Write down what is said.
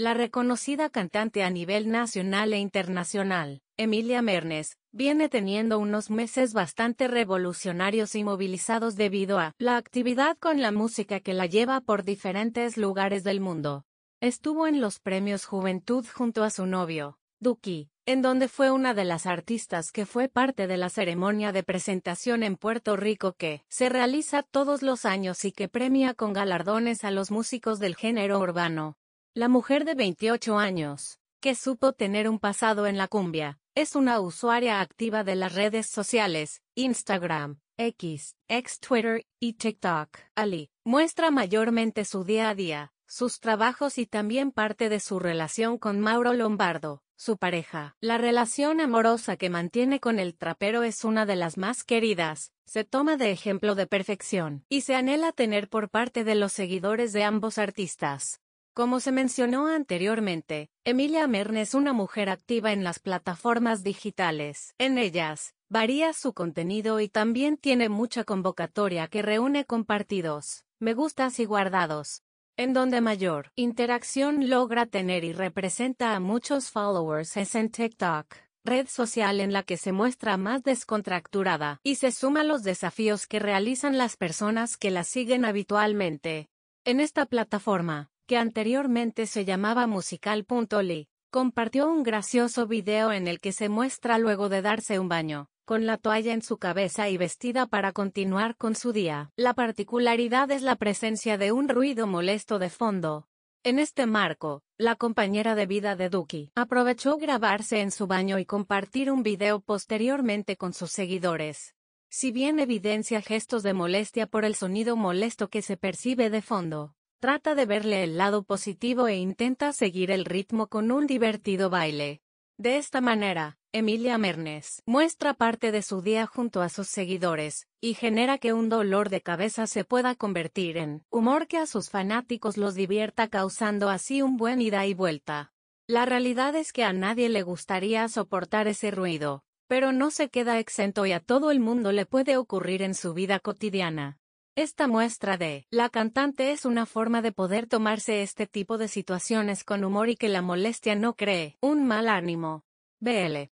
La reconocida cantante a nivel nacional e internacional, Emilia Mernes, viene teniendo unos meses bastante revolucionarios y movilizados debido a la actividad con la música que la lleva por diferentes lugares del mundo. Estuvo en los premios Juventud junto a su novio, Duki, en donde fue una de las artistas que fue parte de la ceremonia de presentación en Puerto Rico que se realiza todos los años y que premia con galardones a los músicos del género urbano. La mujer de 28 años, que supo tener un pasado en la cumbia, es una usuaria activa de las redes sociales, Instagram, X, x Twitter y TikTok. Ali muestra mayormente su día a día, sus trabajos y también parte de su relación con Mauro Lombardo, su pareja. La relación amorosa que mantiene con el trapero es una de las más queridas, se toma de ejemplo de perfección y se anhela tener por parte de los seguidores de ambos artistas. Como se mencionó anteriormente, Emilia Mern es una mujer activa en las plataformas digitales. En ellas, varía su contenido y también tiene mucha convocatoria que reúne compartidos, me gustas y guardados. En donde mayor interacción logra tener y representa a muchos followers es en TikTok, red social en la que se muestra más descontracturada y se suma los desafíos que realizan las personas que la siguen habitualmente. En esta plataforma, que anteriormente se llamaba Musical.ly, compartió un gracioso video en el que se muestra luego de darse un baño, con la toalla en su cabeza y vestida para continuar con su día. La particularidad es la presencia de un ruido molesto de fondo. En este marco, la compañera de vida de Duki aprovechó grabarse en su baño y compartir un video posteriormente con sus seguidores. Si bien evidencia gestos de molestia por el sonido molesto que se percibe de fondo, Trata de verle el lado positivo e intenta seguir el ritmo con un divertido baile. De esta manera, Emilia Mernes muestra parte de su día junto a sus seguidores, y genera que un dolor de cabeza se pueda convertir en humor que a sus fanáticos los divierta causando así un buen ida y vuelta. La realidad es que a nadie le gustaría soportar ese ruido, pero no se queda exento y a todo el mundo le puede ocurrir en su vida cotidiana. Esta muestra de la cantante es una forma de poder tomarse este tipo de situaciones con humor y que la molestia no cree un mal ánimo. BL.